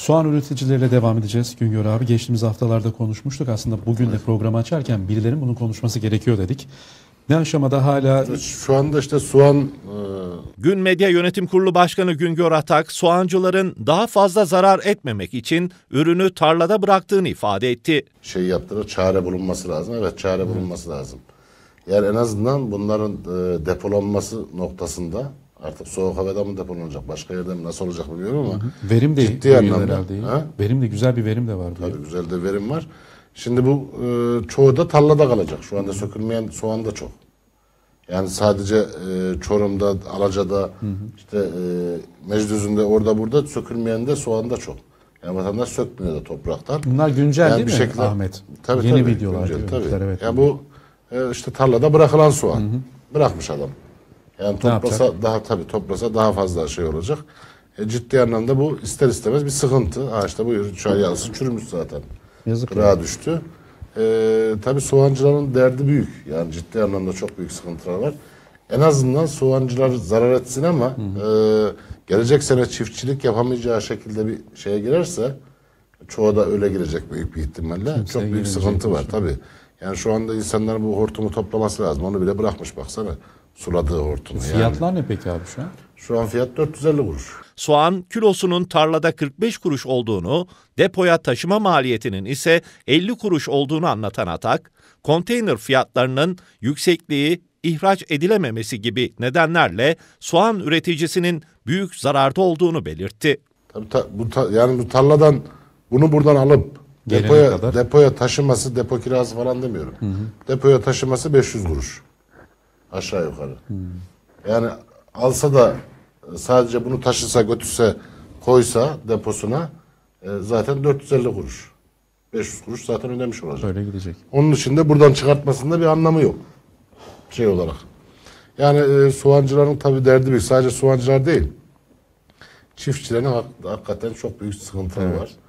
Soğan üreticileriyle devam edeceğiz Güngör abi. Geçtiğimiz haftalarda konuşmuştuk. Aslında bugün de programı açarken birilerinin bunun konuşması gerekiyor dedik. Ne aşamada hala... Şu anda işte soğan... E, Gün Medya Yönetim Kurulu Başkanı Güngör Atak, soğancıların daha fazla zarar etmemek için ürünü tarlada bıraktığını ifade etti. Şey yaptılar, çare bulunması lazım. Evet, çare bulunması lazım. Yani en azından bunların e, depolanması noktasında Artık soğuk havada mı depolanacak? Başka yerde mi? Nasıl olacak bilmiyorum ama. Hı hı. Verim de ciddi anlamda. Verim de güzel bir verim de var. Tabii diyor. güzel de verim var. Şimdi bu e, çoğu da tallada kalacak. Şu anda sökülmeyen soğan da çok. Yani sadece e, Çorum'da, Alaca'da, hı hı. işte e, Mecdüzü'nde orada burada sökülmeyen de soğan da çok. Yani vatandaş sökmüyor da topraktan. Bunlar güncel yani değil bir mi şekilde, Ahmet? Tabii, Yeni tabii, videolar. Güncel, tabii. Evet. Yani bu e, işte tarlada bırakılan soğan. Hı hı. Bırakmış adam. Yani toplasa daha tabii toplasa daha fazla şey olacak. E, ciddi anlamda bu ister istemez bir sıkıntı. Ağaçta bu ürün çayası çürümüş zaten. Yazık. Kırağa yani. düştü. E, tabii soğancıların derdi büyük. Yani ciddi anlamda çok büyük sıkıntılar var. En azından soğancılar zarar etsin ama hı hı. E, gelecek sene çiftçilik yapamayacağı şekilde bir şeye girerse çoğu da öyle girecek büyük bir ihtimalle. Kimse çok büyük sıkıntı var şey. tabii. Yani şu anda insanların bu hortumu toplaması lazım. Onu bile bırakmış baksana suladığı hortumu. Fiyatlar yani. ne peki abi şu an? Şu an fiyat 450 kuruş. Soğan kilosunun tarlada 45 kuruş olduğunu, depoya taşıma maliyetinin ise 50 kuruş olduğunu anlatan Atak, konteyner fiyatlarının yüksekliği ihraç edilememesi gibi nedenlerle soğan üreticisinin büyük zararda olduğunu belirtti. Tabii ta, bu ta, yani bu tarladan bunu buradan alıp depoya kadar. depoya taşıması, depo kirası falan demiyorum. Hı hı. Depoya taşıması 500 kuruş. Aşağı yukarı. Yani alsa da e, sadece bunu taşısa götürse koysa deposuna e, zaten 450 kuruş. 500 kuruş zaten ödemiş olacak. Öyle gidecek. Onun için de buradan çıkartmasında bir anlamı yok. Şey olarak. Yani e, soğancıların tabii derdi bir, Sadece soğancılar değil. Çiftçilerin hak, hakikaten çok büyük sıkıntıları evet. var.